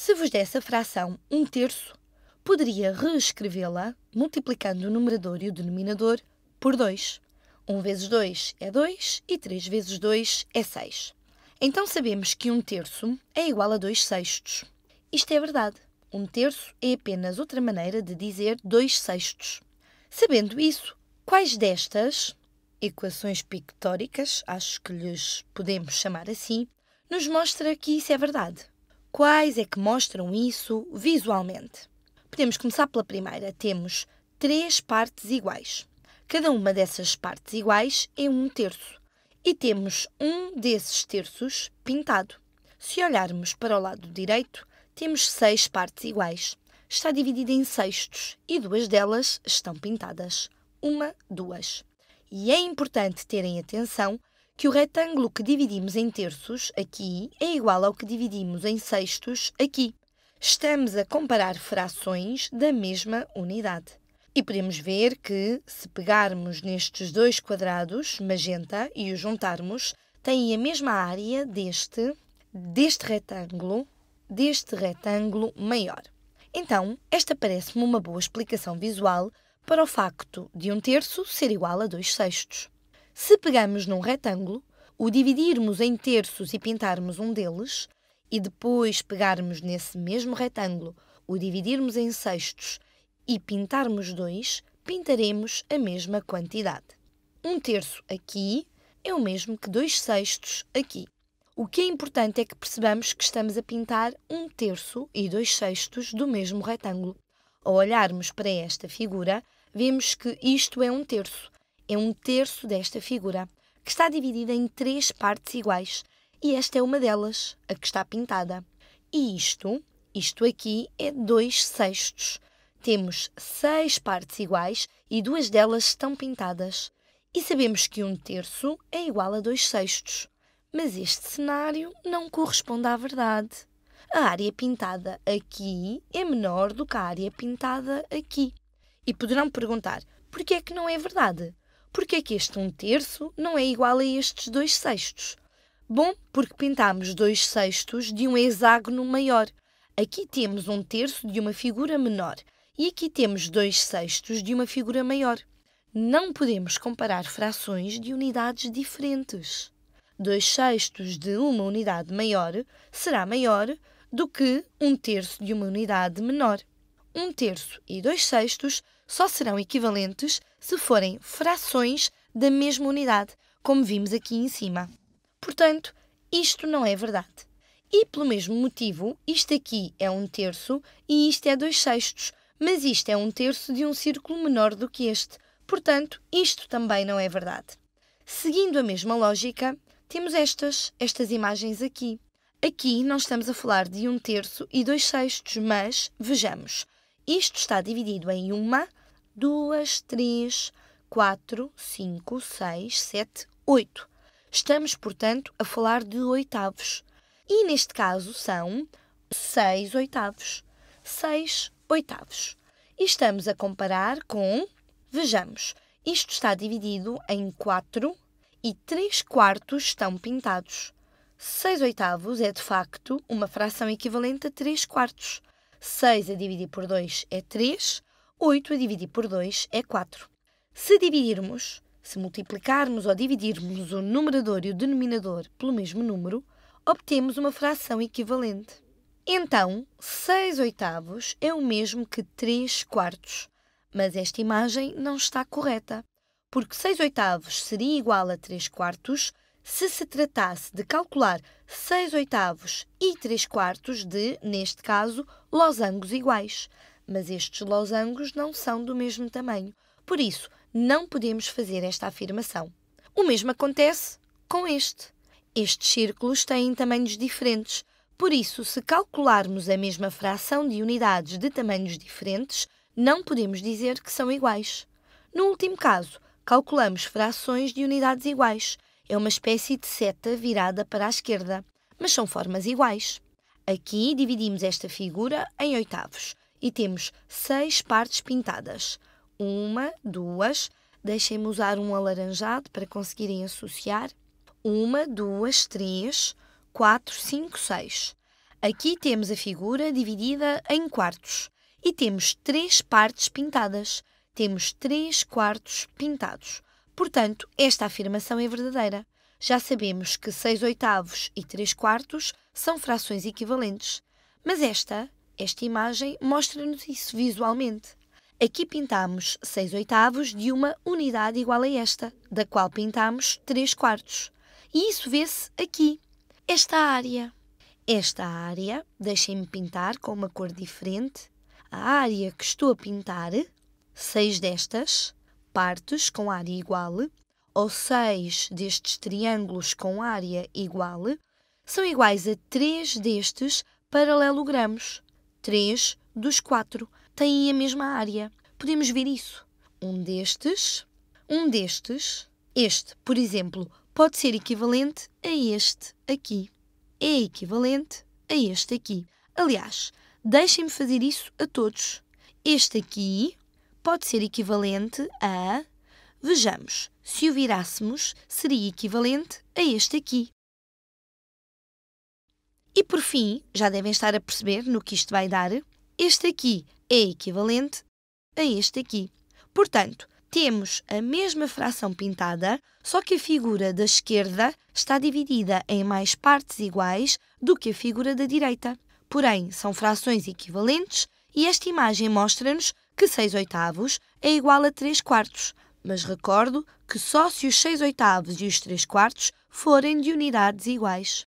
Se vos desse a fração 1 terço, poderia reescrevê-la multiplicando o numerador e o denominador por 2. 1 vezes 2 é 2 e 3 vezes 2 é 6. Então sabemos que 1 terço é igual a 2 sextos. Isto é verdade. 1 terço é apenas outra maneira de dizer 2 sextos. Sabendo isso, quais destas equações pictóricas, acho que lhes podemos chamar assim, nos mostra que isso é verdade? Quais é que mostram isso visualmente? Podemos começar pela primeira. Temos três partes iguais. Cada uma dessas partes iguais é um terço. E temos um desses terços pintado. Se olharmos para o lado direito, temos seis partes iguais. Está dividida em sextos e duas delas estão pintadas. Uma, duas. E é importante terem atenção que o retângulo que dividimos em terços, aqui, é igual ao que dividimos em sextos, aqui. Estamos a comparar frações da mesma unidade. E podemos ver que, se pegarmos nestes dois quadrados, magenta, e os juntarmos, têm a mesma área deste, deste retângulo, deste retângulo maior. Então, esta parece-me uma boa explicação visual para o facto de um terço ser igual a dois sextos. Se pegamos num retângulo, o dividirmos em terços e pintarmos um deles, e depois pegarmos nesse mesmo retângulo, o dividirmos em sextos e pintarmos dois, pintaremos a mesma quantidade. Um terço aqui é o mesmo que dois sextos aqui. O que é importante é que percebamos que estamos a pintar um terço e dois sextos do mesmo retângulo. Ao olharmos para esta figura, vemos que isto é um terço é um terço desta figura, que está dividida em três partes iguais, e esta é uma delas, a que está pintada. E isto, isto aqui, é dois sextos. Temos seis partes iguais e duas delas estão pintadas. E sabemos que um terço é igual a dois sextos. Mas este cenário não corresponde à verdade. A área pintada aqui é menor do que a área pintada aqui. E poderão perguntar: por que é que não é verdade? Porque é que este um terço não é igual a estes dois sextos? Bom, porque pintámos dois sextos de um hexágono maior. Aqui temos um terço de uma figura menor e aqui temos dois sextos de uma figura maior. Não podemos comparar frações de unidades diferentes. 2 sextos de uma unidade maior será maior do que 1 um terço de uma unidade menor. 1 um terço e 2 sextos só serão equivalentes se forem frações da mesma unidade, como vimos aqui em cima. Portanto, isto não é verdade. E pelo mesmo motivo, isto aqui é um terço e isto é dois sextos, mas isto é um terço de um círculo menor do que este. Portanto, isto também não é verdade. Seguindo a mesma lógica, temos estas, estas imagens aqui. Aqui nós estamos a falar de um terço e dois sextos, mas vejamos, isto está dividido em uma, duas, três, quatro, cinco, seis, sete, oito. Estamos, portanto, a falar de oitavos. E neste caso são seis oitavos. Seis oitavos. E estamos a comparar com. Vejamos, isto está dividido em quatro e três quartos estão pintados. Seis oitavos é de facto uma fração equivalente a três quartos. 6 a dividir por 2 é 3, 8 a dividir por 2 é 4. Se dividirmos, se multiplicarmos ou dividirmos o numerador e o denominador pelo mesmo número, obtemos uma fração equivalente. Então, 6 oitavos é o mesmo que 3 quartos, mas esta imagem não está correta, porque 6 oitavos seria igual a 3 quartos se se tratasse de calcular 6 oitavos e 3 quartos de, neste caso, losangos iguais. Mas estes losangos não são do mesmo tamanho, por isso não podemos fazer esta afirmação. O mesmo acontece com este. Estes círculos têm tamanhos diferentes, por isso, se calcularmos a mesma fração de unidades de tamanhos diferentes, não podemos dizer que são iguais. No último caso, calculamos frações de unidades iguais, é uma espécie de seta virada para a esquerda, mas são formas iguais. Aqui dividimos esta figura em oitavos e temos seis partes pintadas. Uma, duas, deixem-me usar um alaranjado para conseguirem associar. Uma, duas, três, quatro, cinco, seis. Aqui temos a figura dividida em quartos e temos três partes pintadas. Temos três quartos pintados. Portanto, esta afirmação é verdadeira. Já sabemos que 6 oitavos e 3 quartos são frações equivalentes, mas esta, esta imagem, mostra-nos isso visualmente. Aqui pintamos 6 oitavos de uma unidade igual a esta, da qual pintamos 3 quartos. E isso vê-se aqui, esta área. Esta área, deixem-me pintar com uma cor diferente. A área que estou a pintar, 6 destas, partes com área igual, ou seis destes triângulos com área igual, são iguais a três destes paralelogramos. Três dos quatro têm a mesma área. Podemos ver isso. Um destes, um destes, este, por exemplo, pode ser equivalente a este aqui. É equivalente a este aqui. Aliás, deixem-me fazer isso a todos. Este aqui pode ser equivalente a. Vejamos, se o virássemos, seria equivalente a este aqui. E por fim, já devem estar a perceber no que isto vai dar, este aqui é equivalente a este aqui. Portanto, temos a mesma fração pintada, só que a figura da esquerda está dividida em mais partes iguais do que a figura da direita. Porém, são frações equivalentes e esta imagem mostra-nos que 6 oitavos é igual a 3 quartos, mas recordo que só se os 6 oitavos e os 3 quartos forem de unidades iguais.